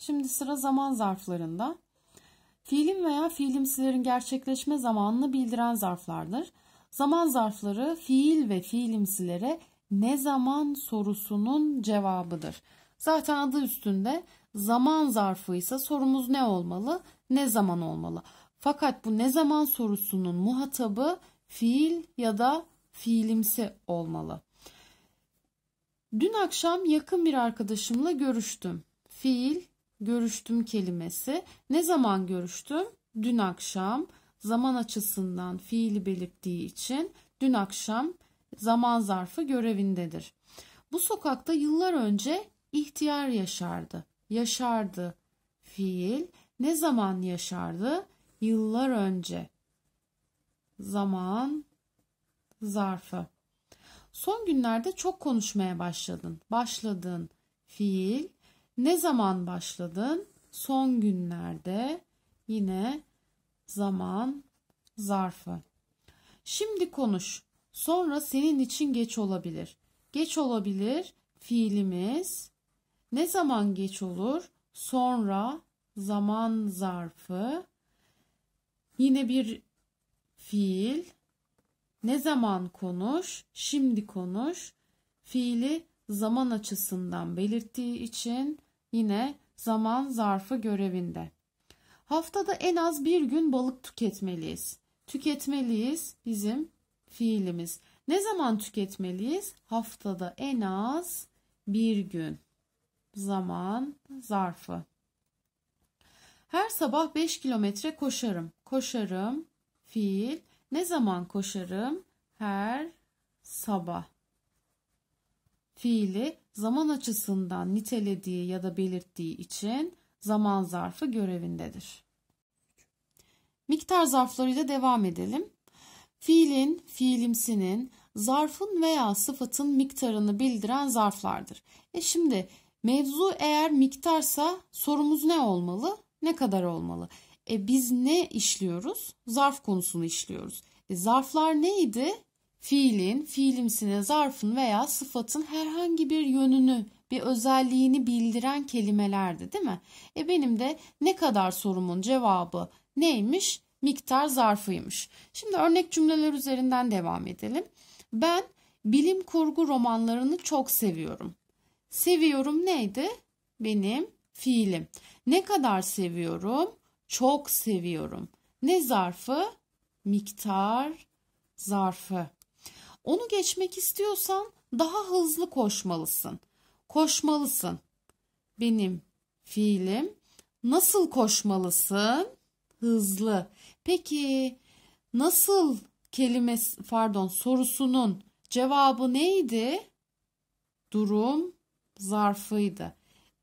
Şimdi sıra zaman zarflarında. Fiilin veya fiilimsilerin gerçekleşme zamanını bildiren zarflardır. Zaman zarfları fiil ve fiilimsilere ne zaman sorusunun cevabıdır. Zaten adı üstünde zaman zarfı ise sorumuz ne olmalı, ne zaman olmalı. Fakat bu ne zaman sorusunun muhatabı fiil ya da fiilimsi olmalı. Dün akşam yakın bir arkadaşımla görüştüm. Fiil görüştüm kelimesi. Ne zaman görüştüm? Dün akşam. Zaman açısından fiili belirttiği için dün akşam zaman zarfı görevindedir. Bu sokakta yıllar önce ihtiyar yaşardı. Yaşardı fiil. Ne zaman yaşardı? Yıllar önce. Zaman zarfı. Son günlerde çok konuşmaya başladın. Başladın fiil ne zaman başladın? Son günlerde yine zaman zarfı. Şimdi konuş. Sonra senin için geç olabilir. Geç olabilir fiilimiz. Ne zaman geç olur? Sonra zaman zarfı. Yine bir fiil. Ne zaman konuş? Şimdi konuş. Fiili zaman açısından belirttiği için Yine zaman zarfı görevinde. Haftada en az bir gün balık tüketmeliyiz. Tüketmeliyiz bizim fiilimiz. Ne zaman tüketmeliyiz? Haftada en az bir gün. Zaman zarfı. Her sabah 5 kilometre koşarım. Koşarım fiil. Ne zaman koşarım? Her sabah. Fiili zaman açısından nitelediği ya da belirttiği için zaman zarfı görevindedir. Miktar zarflarıyla devam edelim. Fiilin, fiilimsinin, zarfın veya sıfatın miktarını bildiren zarflardır. E şimdi mevzu eğer miktarsa sorumuz ne olmalı? Ne kadar olmalı? E biz ne işliyoruz? Zarf konusunu işliyoruz. E zarflar neydi? fiilin, fiilimsine zarfın veya sıfatın herhangi bir yönünü, bir özelliğini bildiren kelimelerdi değil mi? E benim de ne kadar sorumun cevabı neymiş? Miktar zarfıymış. Şimdi örnek cümleler üzerinden devam edelim. Ben bilim kurgu romanlarını çok seviyorum. Seviyorum neydi? Benim fiilim. Ne kadar seviyorum? Çok seviyorum. Ne zarfı? Miktar zarfı. Onu geçmek istiyorsan daha hızlı koşmalısın. Koşmalısın. Benim fiilim nasıl koşmalısın? Hızlı. Peki nasıl kelimesi pardon sorusunun cevabı neydi? Durum zarfıydı.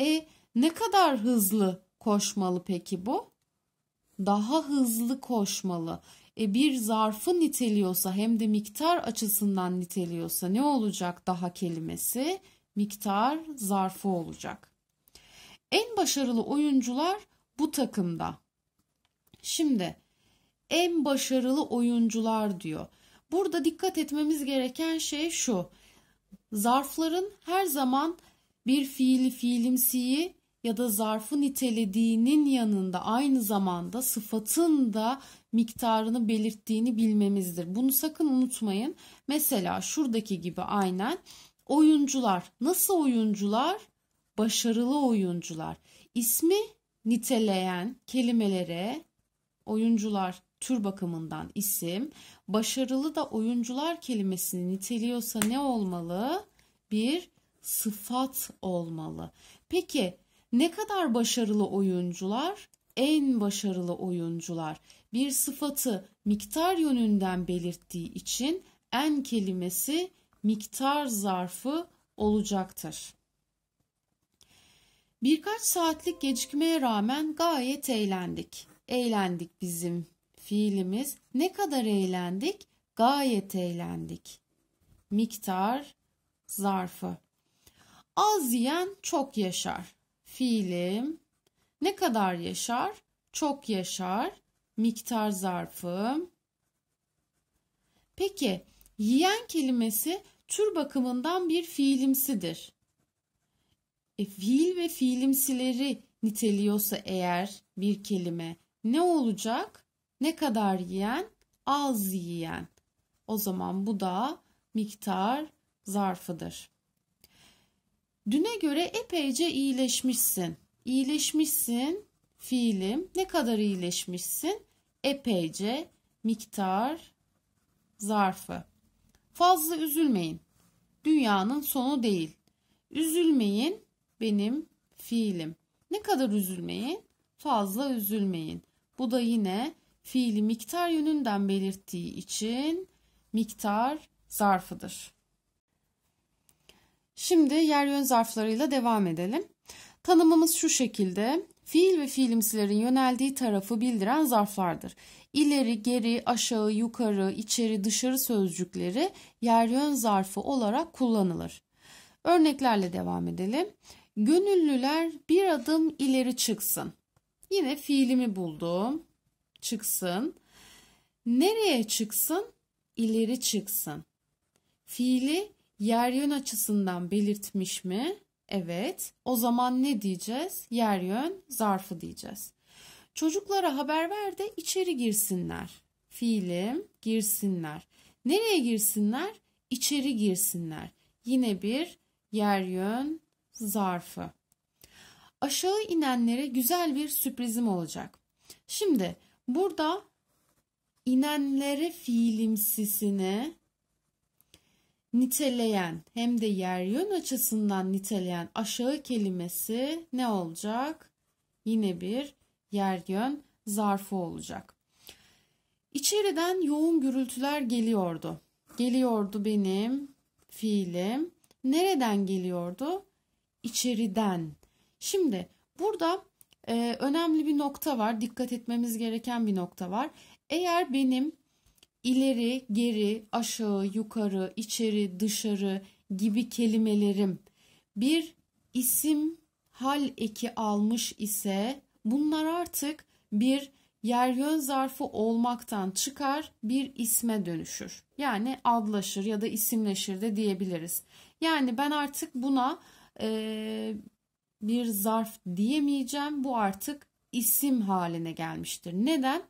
E ne kadar hızlı koşmalı peki bu? Daha hızlı koşmalı e, bir zarfı niteliyorsa hem de miktar açısından niteliyorsa ne olacak daha kelimesi? Miktar zarfı olacak. En başarılı oyuncular bu takımda. Şimdi en başarılı oyuncular diyor. Burada dikkat etmemiz gereken şey şu. Zarfların her zaman bir fiili fiilimsiyi ya da zarfı nitelediğinin yanında aynı zamanda sıfatın da miktarını belirttiğini bilmemizdir. Bunu sakın unutmayın. Mesela şuradaki gibi aynen oyuncular. Nasıl oyuncular? Başarılı oyuncular. İsmi niteleyen kelimelere oyuncular tür bakımından isim, başarılı da oyuncular kelimesini niteliyorsa ne olmalı? Bir sıfat olmalı. Peki ne kadar başarılı oyuncular? En başarılı oyuncular. Bir sıfatı miktar yönünden belirttiği için en kelimesi miktar zarfı olacaktır. Birkaç saatlik gecikmeye rağmen gayet eğlendik. Eğlendik bizim fiilimiz. Ne kadar eğlendik? Gayet eğlendik. Miktar zarfı. Az yiyen çok yaşar fiilim ne kadar yaşar? Çok yaşar. Miktar zarfı. Peki yiyen kelimesi tür bakımından bir fiilimsidir. E, fiil ve fiilimsileri niteliyorsa eğer bir kelime ne olacak? Ne kadar yiyen? Az yiyen. O zaman bu da miktar zarfıdır. Düne göre epeyce iyileşmişsin. İyileşmişsin fiilim. Ne kadar iyileşmişsin? Epeyce miktar zarfı. Fazla üzülmeyin. Dünyanın sonu değil. Üzülmeyin benim fiilim. Ne kadar üzülmeyin? Fazla üzülmeyin. Bu da yine fiili miktar yönünden belirttiği için miktar zarfıdır. Şimdi yer yön zarflarıyla devam edelim. Tanımımız şu şekilde. Fiil ve fiilimsilerin yöneldiği tarafı bildiren zarflardır. İleri, geri, aşağı, yukarı, içeri, dışarı sözcükleri yer yön zarfı olarak kullanılır. Örneklerle devam edelim. Gönüllüler bir adım ileri çıksın. Yine fiilimi buldum. Çıksın. Nereye çıksın? İleri çıksın. Fiili yer yön açısından belirtmiş mi? Evet. O zaman ne diyeceğiz? Yer yön zarfı diyeceğiz. Çocuklara haber ver de içeri girsinler. Fiilim girsinler. Nereye girsinler? İçeri girsinler. Yine bir yer yön zarfı. Aşağı inenlere güzel bir sürprizim olacak. Şimdi burada inenlere fiilimsisini niteleyen hem de yer yön açısından niteleyen aşağı kelimesi ne olacak? Yine bir yer yön zarfı olacak. İçeriden yoğun gürültüler geliyordu. Geliyordu benim fiilim. Nereden geliyordu? İçeriden. Şimdi burada e, önemli bir nokta var. Dikkat etmemiz gereken bir nokta var. Eğer benim ileri, geri, aşağı, yukarı, içeri, dışarı gibi kelimelerim bir isim hal eki almış ise bunlar artık bir yer yön zarfı olmaktan çıkar bir isme dönüşür. Yani adlaşır ya da isimleşir de diyebiliriz. Yani ben artık buna e, bir zarf diyemeyeceğim. Bu artık isim haline gelmiştir. Neden?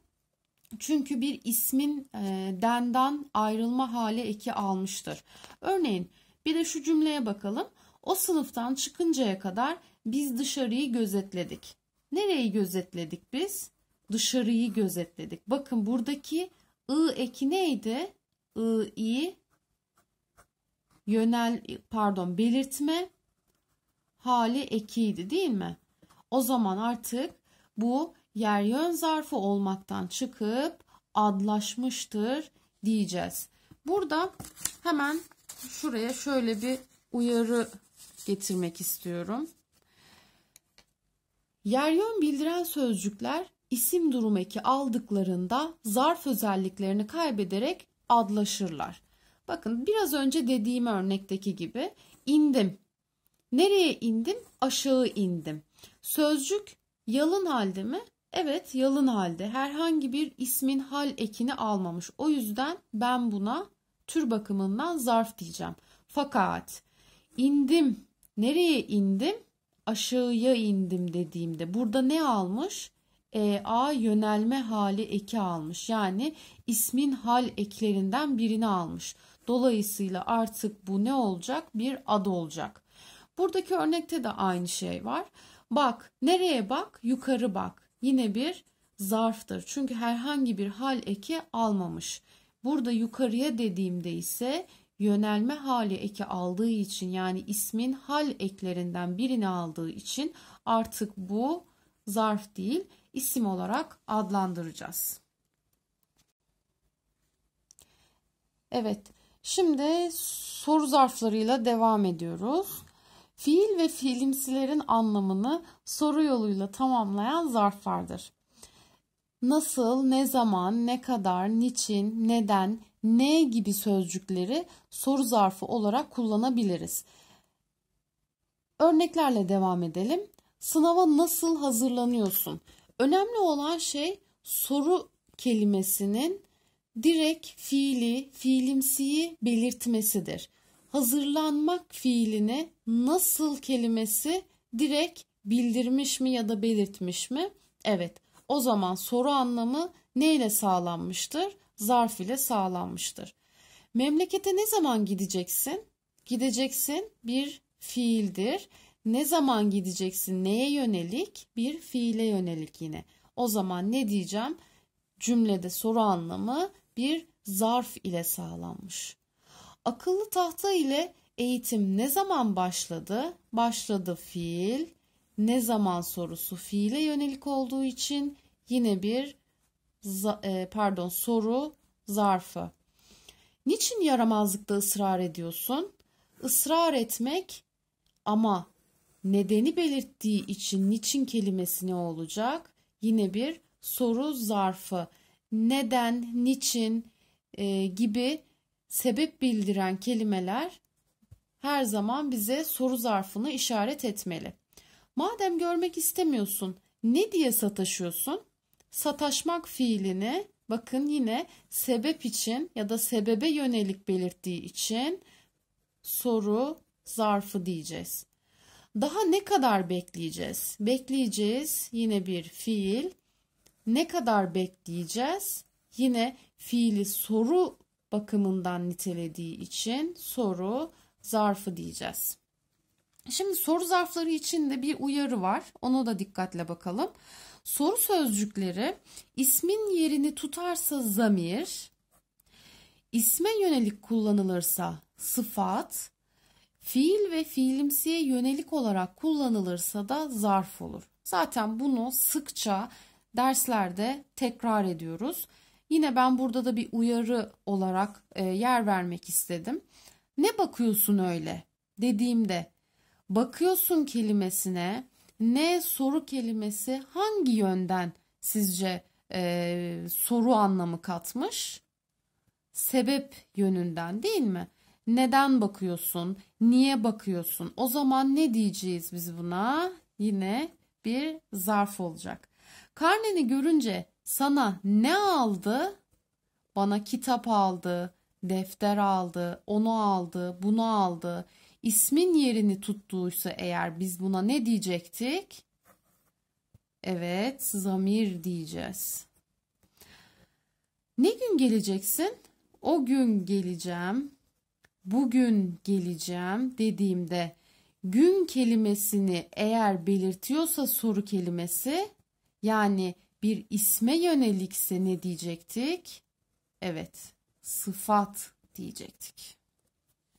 Çünkü bir ismin e, denden ayrılma hali eki almıştır. Örneğin bir de şu cümleye bakalım. O sınıftan çıkıncaya kadar biz dışarıyı gözetledik. Nereyi gözetledik biz? Dışarıyı gözetledik. Bakın buradaki ı eki neydi? I, i yönel pardon belirtme hali ekiydi değil mi? O zaman artık bu yer yön zarfı olmaktan çıkıp adlaşmıştır diyeceğiz. Burada hemen şuraya şöyle bir uyarı getirmek istiyorum. Yer yön bildiren sözcükler isim durum eki aldıklarında zarf özelliklerini kaybederek adlaşırlar. Bakın biraz önce dediğim örnekteki gibi indim. Nereye indim? Aşağı indim. Sözcük yalın halde mi? Evet yalın halde herhangi bir ismin hal ekini almamış. O yüzden ben buna tür bakımından zarf diyeceğim. Fakat indim nereye indim? Aşağıya indim dediğimde burada ne almış? E, A yönelme hali eki almış. Yani ismin hal eklerinden birini almış. Dolayısıyla artık bu ne olacak? Bir ad olacak. Buradaki örnekte de aynı şey var. Bak nereye bak? Yukarı bak yine bir zarftır. Çünkü herhangi bir hal eki almamış. Burada yukarıya dediğimde ise yönelme hali eki aldığı için yani ismin hal eklerinden birini aldığı için artık bu zarf değil isim olarak adlandıracağız. Evet şimdi soru zarflarıyla devam ediyoruz. Fiil ve fiilimsilerin anlamını soru yoluyla tamamlayan zarflardır. Nasıl, ne zaman, ne kadar, niçin, neden, ne gibi sözcükleri soru zarfı olarak kullanabiliriz. Örneklerle devam edelim. Sınava nasıl hazırlanıyorsun? Önemli olan şey soru kelimesinin direkt fiili, fiilimsiyi belirtmesidir hazırlanmak fiiline nasıl kelimesi direkt bildirmiş mi ya da belirtmiş mi? Evet. O zaman soru anlamı neyle sağlanmıştır? Zarf ile sağlanmıştır. Memlekete ne zaman gideceksin? Gideceksin bir fiildir. Ne zaman gideceksin? Neye yönelik? Bir fiile yönelik yine. O zaman ne diyeceğim? Cümlede soru anlamı bir zarf ile sağlanmış. Akıllı tahta ile eğitim ne zaman başladı? Başladı fiil. Ne zaman sorusu fiile yönelik olduğu için yine bir e, pardon soru zarfı. Niçin yaramazlıkta ısrar ediyorsun? Israr etmek ama nedeni belirttiği için niçin kelimesi ne olacak? Yine bir soru zarfı. Neden, niçin e, gibi sebep bildiren kelimeler her zaman bize soru zarfını işaret etmeli. Madem görmek istemiyorsun, ne diye sataşıyorsun? Sataşmak fiilini bakın yine sebep için ya da sebebe yönelik belirttiği için soru zarfı diyeceğiz. Daha ne kadar bekleyeceğiz? Bekleyeceğiz yine bir fiil. Ne kadar bekleyeceğiz? Yine fiili soru bakımından nitelediği için soru zarfı diyeceğiz. Şimdi soru zarfları için de bir uyarı var. Ona da dikkatle bakalım. Soru sözcükleri ismin yerini tutarsa zamir, isme yönelik kullanılırsa sıfat, fiil ve fiilimsiye yönelik olarak kullanılırsa da zarf olur. Zaten bunu sıkça derslerde tekrar ediyoruz. Yine ben burada da bir uyarı olarak e, yer vermek istedim. Ne bakıyorsun öyle dediğimde bakıyorsun kelimesine ne soru kelimesi hangi yönden sizce e, soru anlamı katmış? Sebep yönünden değil mi? Neden bakıyorsun? Niye bakıyorsun? O zaman ne diyeceğiz biz buna? Yine bir zarf olacak. Karneni görünce sana ne aldı? Bana kitap aldı, defter aldı, onu aldı, bunu aldı. İsmin yerini tuttuysa eğer biz buna ne diyecektik? Evet, zamir diyeceğiz. Ne gün geleceksin? O gün geleceğim. Bugün geleceğim dediğimde gün kelimesini eğer belirtiyorsa soru kelimesi yani bir isme yönelikse ne diyecektik? Evet, sıfat diyecektik.